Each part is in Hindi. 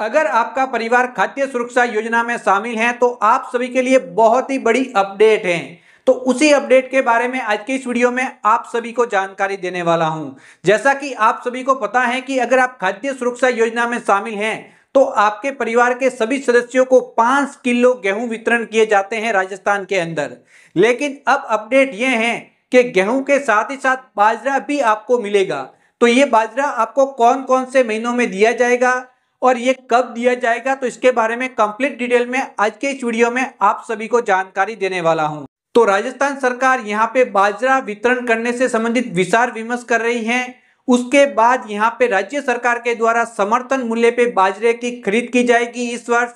अगर आपका परिवार खाद्य सुरक्षा योजना में शामिल है तो आप सभी के लिए बहुत ही बड़ी अपडेट है तो उसी अपडेट के बारे में आज के इस वीडियो में आप सभी को जानकारी देने वाला हूं जैसा कि आप सभी को पता है कि अगर आप खाद्य सुरक्षा योजना में शामिल हैं तो आपके परिवार के सभी सदस्यों को पांच किलो गेहूं वितरण किए जाते हैं राजस्थान के अंदर लेकिन अब अपडेट यह है कि गेहूं के साथ ही साथ बाजरा भी आपको मिलेगा तो ये बाजरा आपको कौन कौन से महीनों में दिया जाएगा और ये कब दिया जाएगा तो इसके बारे में कंप्लीट डिटेल में आज के इस वीडियो में आप सभी को जानकारी देने वाला हूँ तो राजस्थान सरकार यहाँ पे बाजरा वितरण करने से संबंधित विचार विमर्श कर रही है उसके बाद यहाँ पे राज्य सरकार के द्वारा समर्थन मूल्य पे बाजरे की खरीद की जाएगी इस वर्ष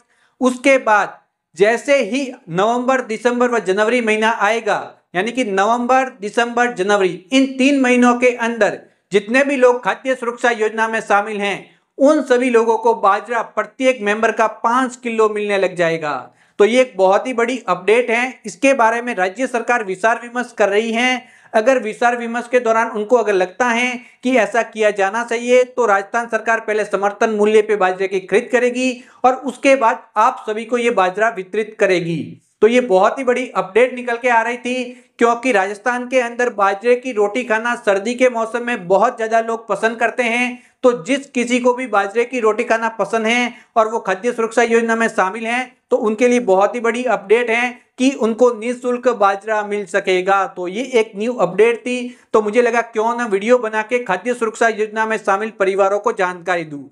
उसके बाद जैसे ही नवंबर दिसंबर व जनवरी महीना आएगा यानी कि नवंबर दिसंबर जनवरी इन तीन महीनों के अंदर जितने भी लोग खाद्य सुरक्षा योजना में शामिल हैं उन सभी लोगों को बाजरा प्रत्येक मेंबर का पांच किलो मिलने लग जाएगा तो ये एक बहुत ही बड़ी अपडेट है इसके बारे में राज्य सरकार विचार विमर्श कर रही है अगर विचार विमर्श के दौरान उनको अगर लगता है कि ऐसा किया जाना चाहिए तो राजस्थान सरकार पहले समर्थन मूल्य पे बाजरे की खरीद करेगी और उसके बाद आप सभी को ये बाजरा वितरित करेगी तो ये बहुत ही बड़ी अपडेट निकल के आ रही थी क्योंकि राजस्थान के अंदर बाजरे की रोटी खाना सर्दी के मौसम में बहुत ज़्यादा लोग पसंद करते हैं तो जिस किसी को भी बाजरे की रोटी खाना पसंद है और वो खाद्य सुरक्षा योजना में शामिल हैं तो उनके लिए बहुत ही बड़ी अपडेट है कि उनको निःशुल्क बाजरा मिल सकेगा तो ये एक न्यू अपडेट थी तो मुझे लगा क्यों ना वीडियो बना के खाद्य सुरक्षा योजना में शामिल परिवारों को जानकारी दूं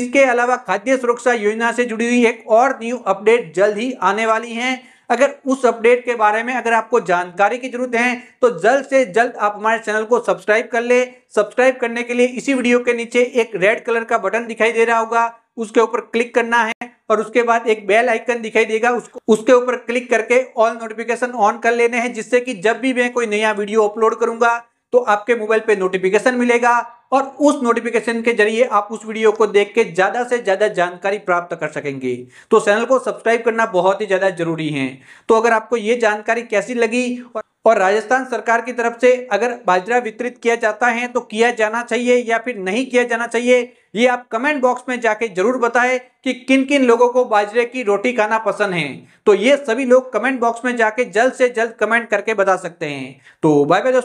इसके अलावा खाद्य सुरक्षा योजना से जुड़ी हुई एक और न्यू अपडेट जल्द ही आने वाली है अगर उस अपडेट के बारे में अगर आपको जानकारी की जरूरत है तो जल्द से जल्द आप हमारे चैनल को सब्सक्राइब कर ले सब्सक्राइब करने के लिए इसी वीडियो के नीचे एक रेड कलर का बटन दिखाई दे रहा होगा उसके ऊपर क्लिक करना है और उसके बाद एक बेल आइकन दिखाई देगा उसको उसके ऊपर क्लिक करके ऑल नोटिफिकेशन ऑन कर लेने हैं जिससे कि जब भी मैं कोई नया वीडियो अपलोड करूंगा तो आपके मोबाइल पे नोटिफिकेशन मिलेगा और उस नोटिफिकेशन के जरिए आप उस वीडियो को देख के ज़्यादा से ज़्यादा जानकारी प्राप्त कर सकेंगे तो चैनल को सब्सक्राइब करना बहुत ही ज़्यादा जरूरी है तो अगर आपको ये जानकारी कैसी लगी और और राजस्थान सरकार की तरफ से अगर बाजरा वितरित किया जाता है तो किया जाना चाहिए या फिर नहीं किया जाना चाहिए ये आप कमेंट बॉक्स में जाके जरूर बताएं कि किन किन लोगों को बाजरे की रोटी खाना पसंद है तो ये सभी लोग कमेंट बॉक्स में जाके जल्द से जल्द कमेंट करके बता सकते हैं तो बाय बाय दोस्तों